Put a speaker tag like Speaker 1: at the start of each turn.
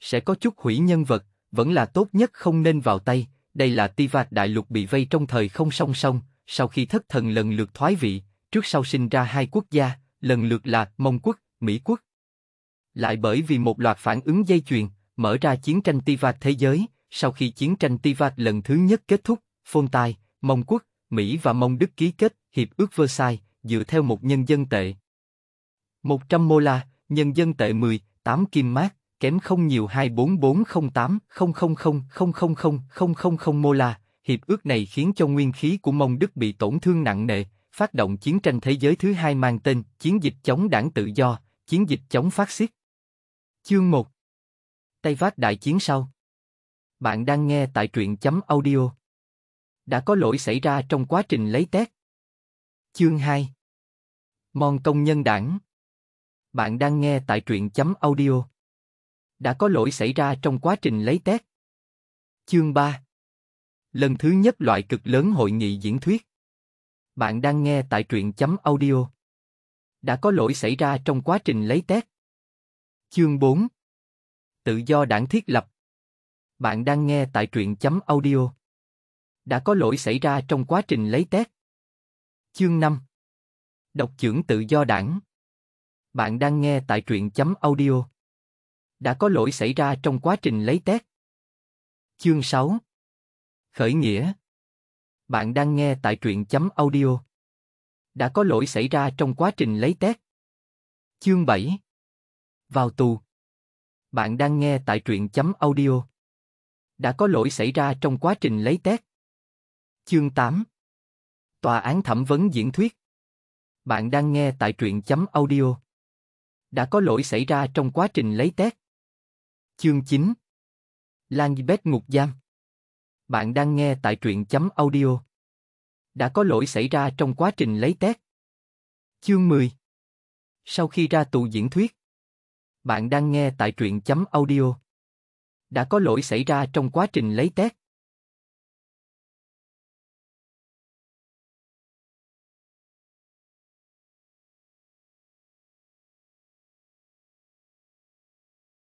Speaker 1: sẽ có chút hủy nhân vật, vẫn là tốt nhất không nên vào tay. Đây là Tivat đại lục bị vây trong thời không song song, sau khi thất thần lần lượt thoái vị, trước sau sinh ra hai quốc gia, lần lượt là Mông quốc, Mỹ quốc. Lại bởi vì một loạt phản ứng dây chuyền, mở ra chiến tranh Tivat thế giới, sau khi chiến tranh Tivat lần thứ nhất kết thúc, Phôn Tài, Mông quốc, Mỹ và Mông Đức ký kết hiệp ước Versailles dựa theo một nhân dân tệ. 100 mô la, nhân dân tệ 10, 8 kim mát, kém không nhiều 24408 000 000 000 mola. Hiệp ước này khiến cho nguyên khí của Mông Đức bị tổn thương nặng nề, phát động chiến tranh thế giới thứ hai mang tên Chiến dịch chống đảng tự do, chiến dịch chống phát xít. Chương 1
Speaker 2: Tây Vác đại chiến sau Bạn đang nghe tại truyện chấm audio. Đã có lỗi xảy ra trong quá trình lấy test. Chương 2 Mon công nhân đảng Bạn đang nghe tại truyện chấm audio đã có lỗi xảy ra trong quá trình lấy test. Chương 3 Lần thứ nhất loại cực lớn hội nghị diễn thuyết. Bạn đang nghe tại truyện chấm audio. Đã có lỗi xảy ra trong quá trình lấy test. Chương 4 Tự do đảng thiết lập. Bạn đang nghe tại truyện chấm audio. Đã có lỗi xảy ra trong quá trình lấy test. Chương 5 Độc trưởng tự do đảng. Bạn đang nghe tại truyện chấm audio đã có lỗi xảy ra trong quá trình lấy test. Chương 6 Khởi nghĩa Bạn đang nghe tại truyện chấm audio. Đã có lỗi xảy ra trong quá trình lấy test. Chương 7 Vào tù Bạn đang nghe tại truyện chấm audio. Đã có lỗi xảy ra trong quá trình lấy test. Chương 8 Tòa án thẩm vấn diễn thuyết Bạn đang nghe tại truyện chấm audio. Đã có lỗi xảy ra trong quá trình lấy test. Chương 9 Langibet Ngục Giam Bạn đang nghe tại truyện chấm audio. Đã có lỗi xảy ra trong quá trình lấy tét. Chương 10 Sau khi ra tù diễn thuyết Bạn đang nghe tại truyện chấm audio. Đã có lỗi xảy ra trong quá trình lấy tét.